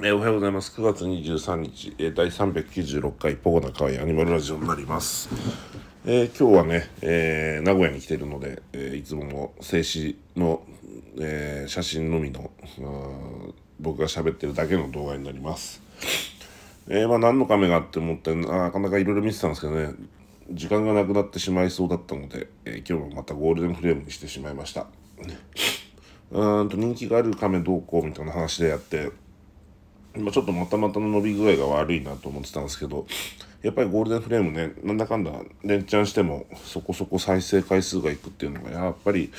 えー、おはようございます。9月23日、えー、第396回ポゴナカアニマルラジオになります。えー、今日はね、えー、名古屋に来ているので、えいつもの静止の、え写真のみの僕が喋ってるだけの動画になります。えまあ、何のカメがあって思ってなかなかいろいろ見てたんですけどね、時間がなくなってしまいそうだったので、え今日もまたゴールデンフレームにしてしまいました。うんと人気があるカメどうこうみたいな話でやって、今ちょっとまたまたの伸び具合が悪いなと思ってたんですけどやっぱりゴールデンフレームねなんだかんだ連チャンしてもそこそこ再生回数がいくっていうのがやっぱり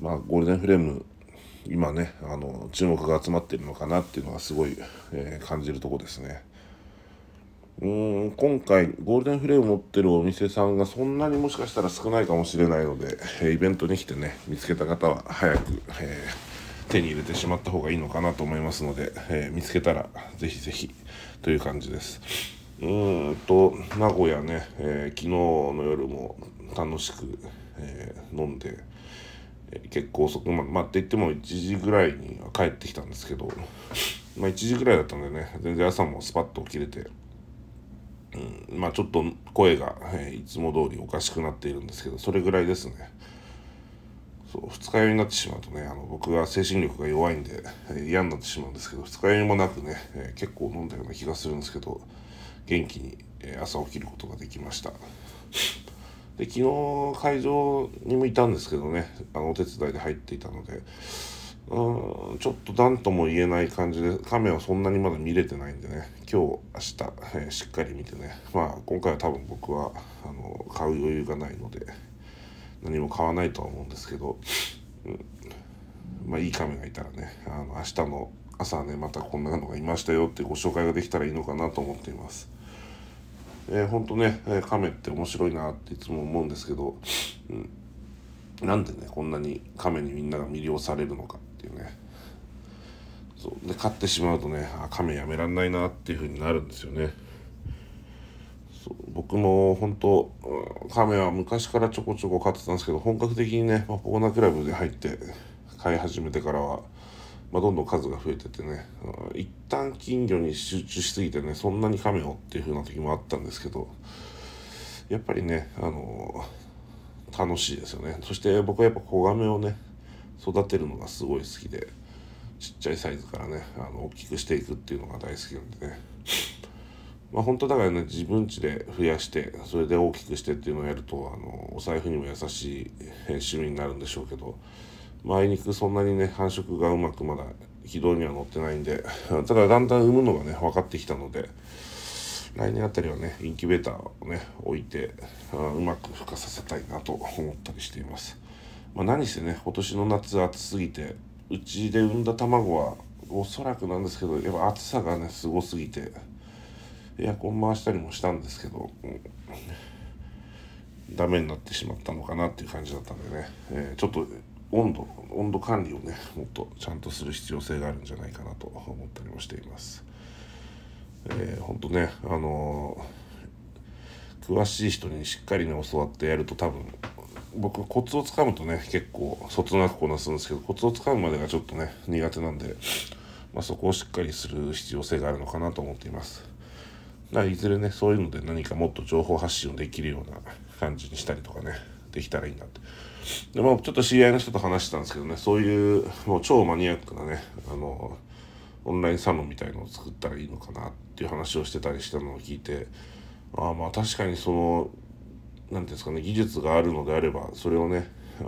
まあゴールデンフレーム今ねあの注目が集まってるのかなっていうのはすごい、えー、感じるとこですね。うん今回ゴールデンフレーム持ってるお店さんがそんなにもしかしたら少ないかもしれないので、えイベントに来てね見つけた方は早く、えー手に入れてしまった方がいいのかなと思いますので、えー、見つけたらぜひぜひという感じです。うんと名古屋ね、えー、昨日の夜も楽しく、えー、飲んで、えー、結構遅くままあって言っても1時ぐらいには帰ってきたんですけど、まあ、1時ぐらいだったんでね全然朝もスパッと起きれて。うん、まあちょっと声が、えいつも通りおかしくなっているんですけどそれぐらいですね。そう二日酔いになってしまうとねあの僕は精神力が弱いんで、え嫌になってしまうんですけど二日酔いもなくね、えー、結構飲んだような気がするんですけど元気に、え朝起きることができましたで昨日会場にもいたんですけどねあのお手伝いで入っていたのでうんちょっと何とも言えない感じで亀はそんなにまだ見れてないんでね今日明日、えー、しっかり見てねまあ今回は多分僕はあの買う余裕がないので何も買わないとは思うんですけど、うん、まあいいカメがいたらねあの明日の朝ねまたこんなのがいましたよってご紹介ができたらいいのかなと思っています。えー、ほんとね、えカメって面白いなっていつも思うんですけど、うん、なんでねこんなにカメにみんなが魅了されるのかっていうねそうで飼ってしまうとねあカメやめらんないなっていう風になるんですよね。そう僕も本当メは昔からちょこちょこ飼ってたんですけど本格的にねパポーナクラブに入って飼い始めてからは、まあ、どんどん数が増えててね一旦金魚に集中しすぎてねそんなに亀をっていう風な時もあったんですけどやっぱりねあの楽しいですよねそして僕はやっぱ子亀をね育てるのがすごい好きでちっちゃいサイズからねあの大きくしていくっていうのが大好きなんでねまあ、本当だからね自分ちで増やしてそれで大きくしてっていうのをやるとあのお財布にも優しい趣味になるんでしょうけど、まあ、あいにくそんなにね繁殖がうまくまだ軌道には乗ってないんで かだだんだん産むのがね分かってきたので来年あたりはねインキュベーターをね置いてうまく孵化させたいなと思ったりしています、まあ、何せね今年の夏暑すぎてうちで産んだ卵はおそらくなんですけどやっぱ暑さがねすごすぎてエアコン回したりもしたんですけど、うん、ダメになってしまったのかなっていう感じだったんでね、えー、ちょっと温度温度管理をねもっとちゃんとする必要性があるんじゃないかなと思ったりもしています。えー、ほんとねあのー、詳しい人にしっかりね教わってやると多分僕はコツをつかむとね結構そつなくこなすんですけどコツをつかむまでがちょっとね苦手なんで、まあ、そこをしっかりする必要性があるのかなと思っています。まあ、いずれねそういうので何かもっと情報発信をできるような感じにしたりとかねできたらいいなってで、もちょっと知り合いの人と話してたんですけどねそういうもう超マニアックなねあのオンラインサロンみたいのを作ったらいいのかなっていう話をしてたりしたのを聞いてああまあ確かにその何ていうんですかね技術があるのであればそれをね、うん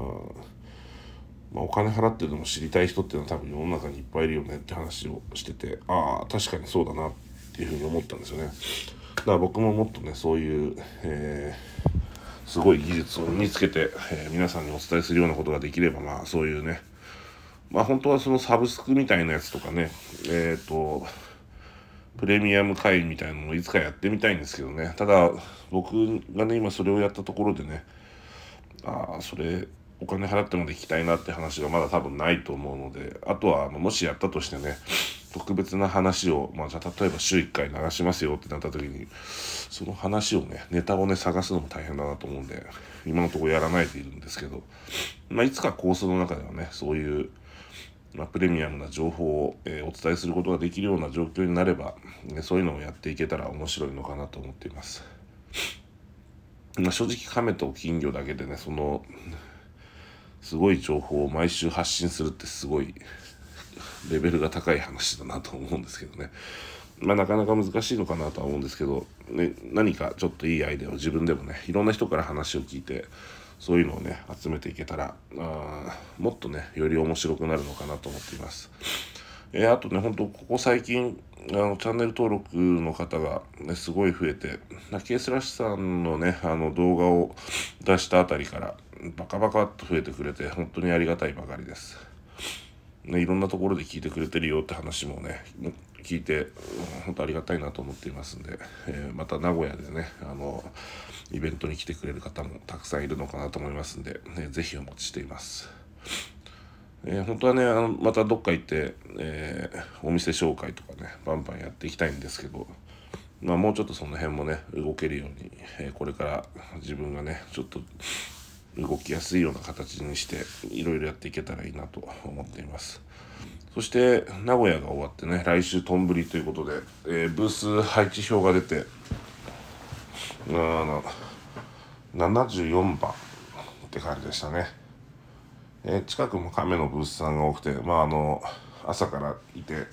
まあ、お金払ってでも知りたい人っていうのは多分世の中にいっぱいいるよねって話をしててああ確かにそうだなってっていうふうに思ったんですよねだから僕ももっとねそういう、えー、すごい技術を身につけて、えー、皆さんにお伝えするようなことができればまあそういうねまあ本当はそのサブスクみたいなやつとかねえっ、ー、とプレミアム会員みたいなのもいつかやってみたいんですけどねただ僕がね今それをやったところでねああそれお金払ってまで聞きたいなって話がまだ多分ないと思うのであとはもしやったとしてね特別な話を、まあ、じゃ例えば週1回流しますよってなった時にその話をねネタをね探すのも大変だなと思うんで今のところやらないでいるんですけど、まあ、いつか構想の中ではねそういう、まあ、プレミアムな情報を、えー、お伝えすることができるような状況になれば、ね、そういうのをやっていけたら面白いのかなと思っています。まあ、正直亀と金魚だけでねそのすごい情報を毎週発信するってすごいレベルが高い話だなと思うんですけどね。まあ、なかなか難しいのかなとは思うんですけど、ね、何かちょっといいアイデアを自分でもねいろんな人から話を聞いてそういうのをね集めていけたらあもっとねより面白くなるのかなと思っています。えー、あとね、本当ここ最近、あの、チャンネル登録の方がね、すごい増えて、ケースらしさんのね、あの、動画を出したあたりから、バカバカっと増えてくれて、本当にありがたいばかりです。ね、いろんなところで聞いてくれてるよって話もね聞いて本当ありがたいなと思っていますんで、えー、また名古屋でねあのイベントに来てくれる方もたくさんいるのかなと思いますんで、ね、ぜひお待ちしています。えー、本当はねあのまたどっか行って、えー、お店紹介とかねバンバンやっていきたいんですけど、まあ、もうちょっとその辺もね動けるように、えこれから自分がねちょっと動きやすいような形にしていろいろやっていけたらいいなと思っていますそして名古屋が終わってね来週とんぶりということで、えー、ブース配置表が出てあの74番って感じでしたね、えー、近くも亀のブースさんが多くてまああの朝からいて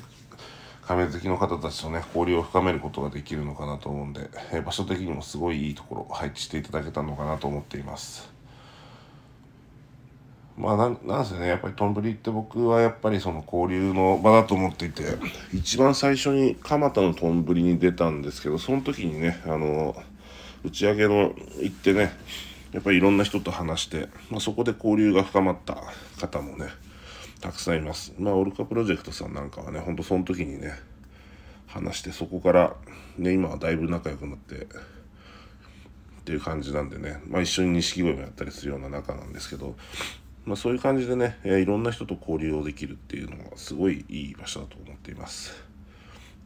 亀好きの方たちとね交流を深めることができるのかなと思うんで、え場所的にもすごいいいところ配置していただけたのかなと思っています。まあなんなんすよねやっぱりトンブリって僕はやっぱりその交流の場だと思っていて一番最初に蒲田のトンブリに出たんですけどその時にねあの打ち上げの行ってねやっぱりいろんな人と話して、まあ、そこで交流が深まった方もねたくさんいますまあオルカプロジェクトさんなんかはねほんとその時にね話してそこからね今はだいぶ仲良くなってっていう感じなんでねまあ一緒に錦鯉もやったりするような仲なんですけどまあ、そういう感じでね、えー、いろんな人と交流をできるっていうのはすごいいい場所だと思っています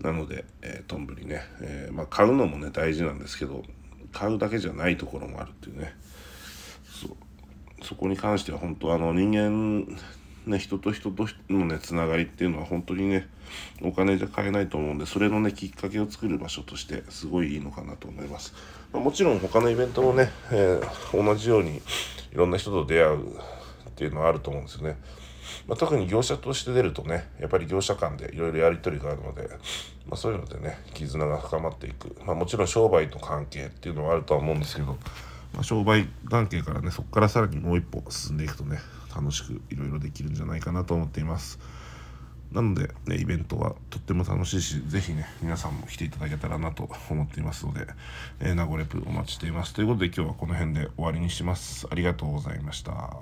なので、えー、トンブリね、えー、まあ、買うのもね大事なんですけど買うだけじゃないところもあるっていうねそこに関しては本当あの人間ね、人と人とのねつながりっていうのは本当にねお金じゃ買えないと思うんでそれのねきっかけを作る場所としてすごいいいのかなと思います、まあ、もちろん他のイベントもね、えー、同じようにいろんな人と出会うっていうのはあると思うんですよね。まあ、特に業者として出るとねやっぱり業者間でいろいろやり取りがあるので、まあ、そういうのでね絆が深まっていく、まあ、もちろん商売と関係っていうのはあるとは思うんですけど、まあ、商売関係からねそこからさらにもう一歩進んでいくとね楽しくいろいろできるんじゃないかなと思っています。なので、ね、イベントはとっても楽しいし、ぜひね、皆さんも来ていただけたらなと思っていますので、えー、名古レプお待ちしています。ということで今日はこの辺で終わりにします。ありがとうございました。